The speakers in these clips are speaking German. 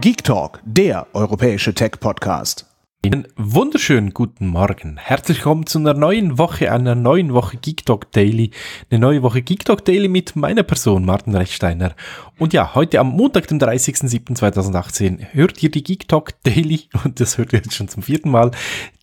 Geek Talk, der europäische Tech-Podcast. Einen wunderschönen guten Morgen. Herzlich willkommen zu einer neuen Woche, einer neuen Woche Geek Talk Daily. Eine neue Woche Geek Talk Daily mit meiner Person, Martin Rechsteiner. Und ja, heute am Montag, dem 30.07.2018, hört ihr die Geek Talk Daily und das hört ihr jetzt schon zum vierten Mal.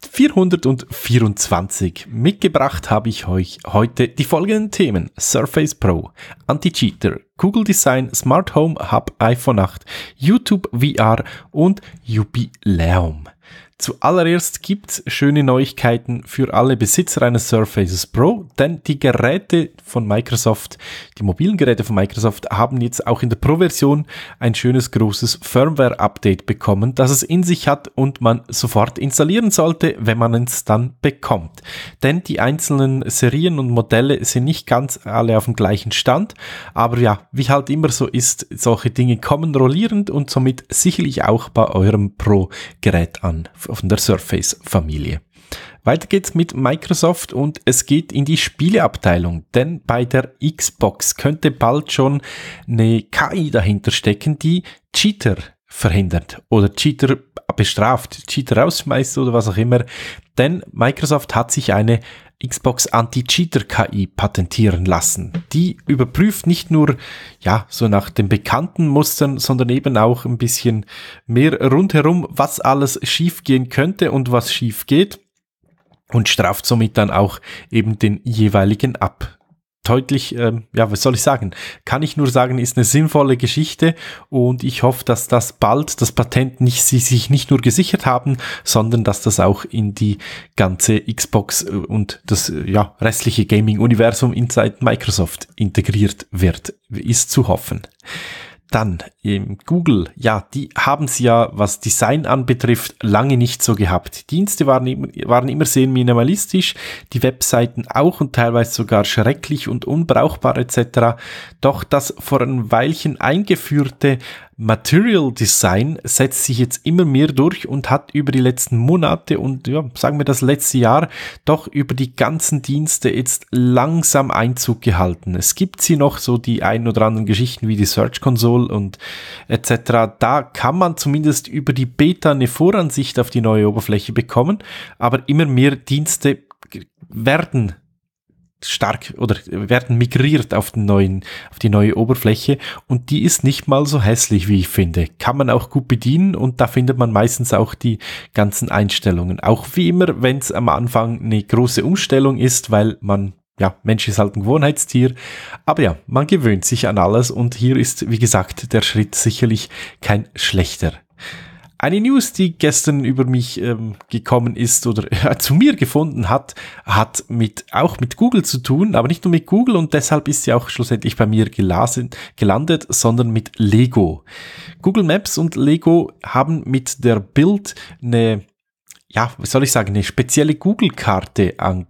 424. Mitgebracht habe ich euch heute die folgenden Themen. Surface Pro, Anti-Cheater, Google Design, Smart Home Hub, iPhone 8, YouTube VR und Jubiläum. Zuallererst gibt es schöne Neuigkeiten für alle Besitzer eines Surfaces Pro, denn die Geräte von Microsoft, die mobilen Geräte von Microsoft haben jetzt auch in der Pro-Version ein schönes großes Firmware-Update bekommen, das es in sich hat und man sofort installieren sollte, wenn man es dann bekommt. Denn die einzelnen Serien und Modelle sind nicht ganz alle auf dem gleichen Stand. Aber ja, wie halt immer so ist, solche Dinge kommen rollierend und somit sicherlich auch bei eurem Pro-Gerät an, von der Surface-Familie. Weiter geht's mit Microsoft und es geht in die Spieleabteilung, denn bei der Xbox könnte bald schon eine KI dahinter stecken, die Cheater verhindert oder Cheater bestraft, Cheater rausschmeißt oder was auch immer. Denn Microsoft hat sich eine Xbox Anti-Cheater-KI patentieren lassen. Die überprüft nicht nur, ja, so nach den bekannten Mustern, sondern eben auch ein bisschen mehr rundherum, was alles schiefgehen könnte und was schief geht und straft somit dann auch eben den jeweiligen ab deutlich, ähm, ja, was soll ich sagen? Kann ich nur sagen, ist eine sinnvolle Geschichte und ich hoffe, dass das bald das Patent nicht, sie sich nicht nur gesichert haben, sondern dass das auch in die ganze Xbox äh, und das äh, ja, restliche Gaming-Universum inside Microsoft integriert wird, ist zu hoffen. Dann ähm, Google, ja, die haben sie ja, was Design anbetrifft, lange nicht so gehabt. Dienste waren, waren immer sehr minimalistisch, die Webseiten auch und teilweise sogar schrecklich und unbrauchbar etc. Doch das vor ein Weilchen eingeführte Material Design setzt sich jetzt immer mehr durch und hat über die letzten Monate und ja, sagen wir das letzte Jahr doch über die ganzen Dienste jetzt langsam Einzug gehalten. Es gibt sie noch so die ein oder anderen Geschichten wie die Search Console und etc. Da kann man zumindest über die Beta eine Voransicht auf die neue Oberfläche bekommen, aber immer mehr Dienste werden stark oder werden migriert auf den neuen, auf die neue Oberfläche und die ist nicht mal so hässlich, wie ich finde. Kann man auch gut bedienen und da findet man meistens auch die ganzen Einstellungen. Auch wie immer, wenn es am Anfang eine große Umstellung ist, weil man ja, Mensch ist halt ein Gewohnheitstier. Aber ja, man gewöhnt sich an alles und hier ist, wie gesagt, der Schritt sicherlich kein schlechter. Eine News, die gestern über mich ähm, gekommen ist oder äh, zu mir gefunden hat, hat mit, auch mit Google zu tun, aber nicht nur mit Google und deshalb ist sie auch schlussendlich bei mir gelasen, gelandet, sondern mit Lego. Google Maps und Lego haben mit der Bild eine ja, was soll ich sagen, eine spezielle Google-Karte ähm,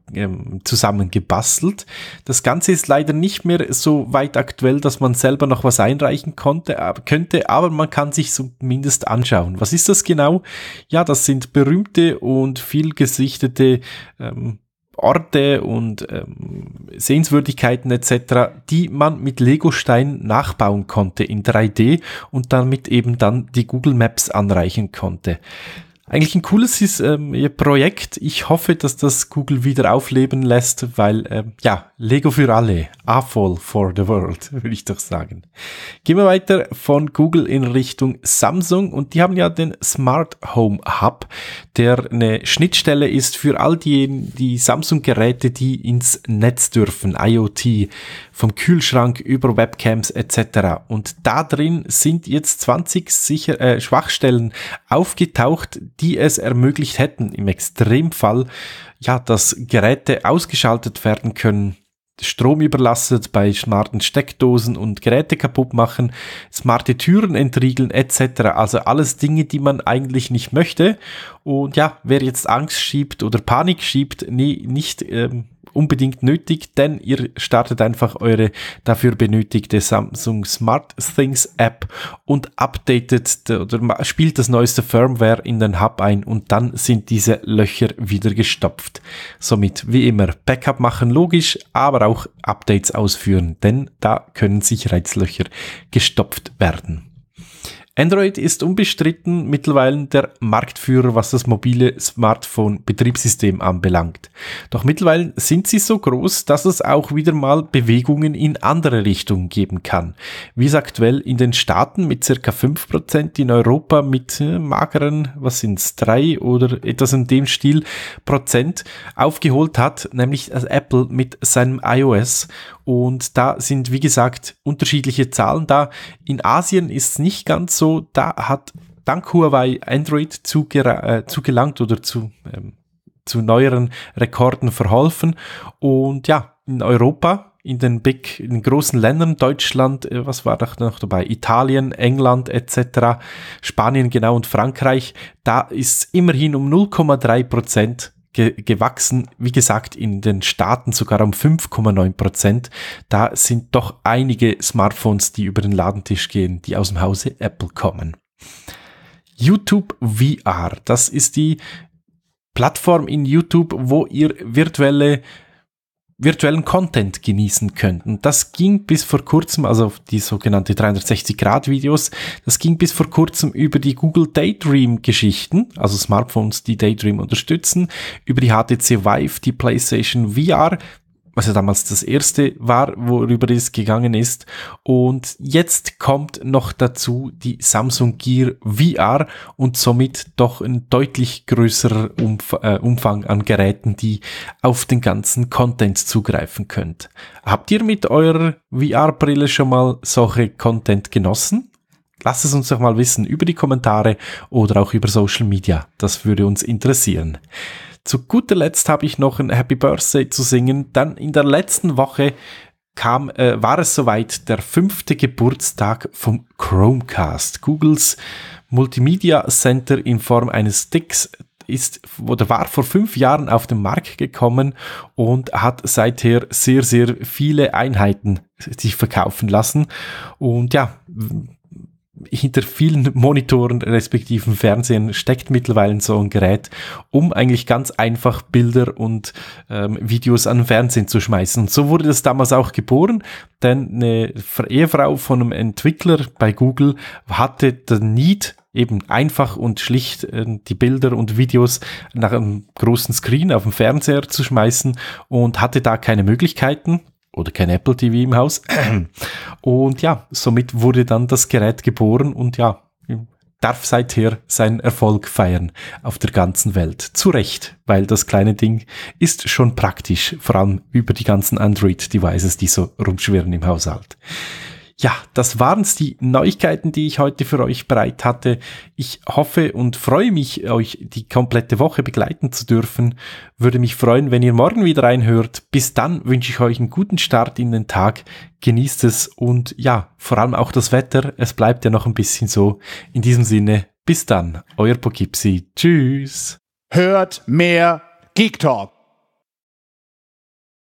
zusammengebastelt. Das Ganze ist leider nicht mehr so weit aktuell, dass man selber noch was einreichen konnte, aber, könnte, aber man kann sich zumindest anschauen. Was ist das genau? Ja, das sind berühmte und viel gesichtete ähm, Orte und ähm, Sehenswürdigkeiten etc., die man mit lego stein nachbauen konnte in 3D und damit eben dann die Google Maps anreichen konnte eigentlich ein cooles ähm, Projekt. Ich hoffe, dass das Google wieder aufleben lässt, weil ähm, ja, Lego für alle, AFOL for the world, würde ich doch sagen. Gehen wir weiter von Google in Richtung Samsung und die haben ja den Smart Home Hub, der eine Schnittstelle ist für all die, die Samsung-Geräte, die ins Netz dürfen, IoT, vom Kühlschrank über Webcams etc. Und da drin sind jetzt 20 sicher, äh, Schwachstellen aufgetaucht, die es ermöglicht hätten, im Extremfall, ja, dass Geräte ausgeschaltet werden können, Strom überlastet bei smarten Steckdosen und Geräte kaputt machen, smarte Türen entriegeln etc. Also alles Dinge, die man eigentlich nicht möchte. Und ja, wer jetzt Angst schiebt oder Panik schiebt, nie, nicht ähm, unbedingt nötig, denn ihr startet einfach eure dafür benötigte Samsung Smart Things App und updatet oder spielt das neueste Firmware in den Hub ein und dann sind diese Löcher wieder gestopft. Somit wie immer Backup machen logisch, aber auch Updates ausführen, denn da können Sicherheitslöcher Reizlöcher gestopft werden. Android ist unbestritten mittlerweile der Marktführer, was das mobile Smartphone-Betriebssystem anbelangt. Doch mittlerweile sind sie so groß, dass es auch wieder mal Bewegungen in andere Richtungen geben kann. Wie es aktuell in den Staaten mit circa 5%, in Europa mit äh, mageren, was sind es, 3 oder etwas in dem Stil Prozent aufgeholt hat, nämlich Apple mit seinem iOS. Und da sind, wie gesagt, unterschiedliche Zahlen da. In Asien ist es nicht ganz so, da hat dank Huawei Android zuge äh, zugelangt oder zu, ähm, zu neueren Rekorden verholfen. Und ja, in Europa in den big, in großen Ländern, Deutschland, äh, was war da noch dabei? Italien, England etc., Spanien genau und Frankreich, da ist immerhin um 0,3 Prozent ge gewachsen. Wie gesagt, in den Staaten sogar um 5,9 Prozent. Da sind doch einige Smartphones, die über den Ladentisch gehen, die aus dem Hause Apple kommen. YouTube VR, das ist die Plattform in YouTube, wo ihr virtuelle virtuellen Content genießen könnten. Das ging bis vor kurzem, also die sogenannte 360-Grad-Videos, das ging bis vor kurzem über die Google Daydream-Geschichten, also Smartphones, die Daydream unterstützen, über die HTC Vive, die PlayStation VR, was ja damals das erste war, worüber es gegangen ist. Und jetzt kommt noch dazu die Samsung Gear VR und somit doch ein deutlich größerer Umf äh, Umfang an Geräten, die auf den ganzen Content zugreifen könnt. Habt ihr mit eurer VR-Brille schon mal solche Content genossen? Lasst es uns doch mal wissen über die Kommentare oder auch über Social Media. Das würde uns interessieren. Zu guter Letzt habe ich noch ein Happy Birthday zu singen. Dann in der letzten Woche kam, äh, war es soweit, der fünfte Geburtstag vom Chromecast. Googles Multimedia Center in Form eines Sticks ist oder war vor fünf Jahren auf den Markt gekommen und hat seither sehr, sehr viele Einheiten sich verkaufen lassen. Und ja, hinter vielen Monitoren respektiven Fernsehen steckt mittlerweile so ein Gerät, um eigentlich ganz einfach Bilder und ähm, Videos an den Fernsehen zu schmeißen. Und so wurde das damals auch geboren, denn eine Ehefrau von einem Entwickler bei Google hatte den Need, eben einfach und schlicht äh, die Bilder und Videos nach einem großen Screen auf dem Fernseher zu schmeißen und hatte da keine Möglichkeiten oder kein Apple TV im Haus. Und ja, somit wurde dann das Gerät geboren und ja, darf seither seinen Erfolg feiern auf der ganzen Welt. Zu Recht, weil das kleine Ding ist schon praktisch, vor allem über die ganzen Android-Devices, die so rumschwirren im Haushalt ja, das waren's die Neuigkeiten, die ich heute für euch bereit hatte. Ich hoffe und freue mich, euch die komplette Woche begleiten zu dürfen. Würde mich freuen, wenn ihr morgen wieder reinhört. Bis dann wünsche ich euch einen guten Start in den Tag. Genießt es und ja, vor allem auch das Wetter. Es bleibt ja noch ein bisschen so. In diesem Sinne, bis dann. Euer Poughkeepsie. Tschüss. Hört mehr Geek Talk.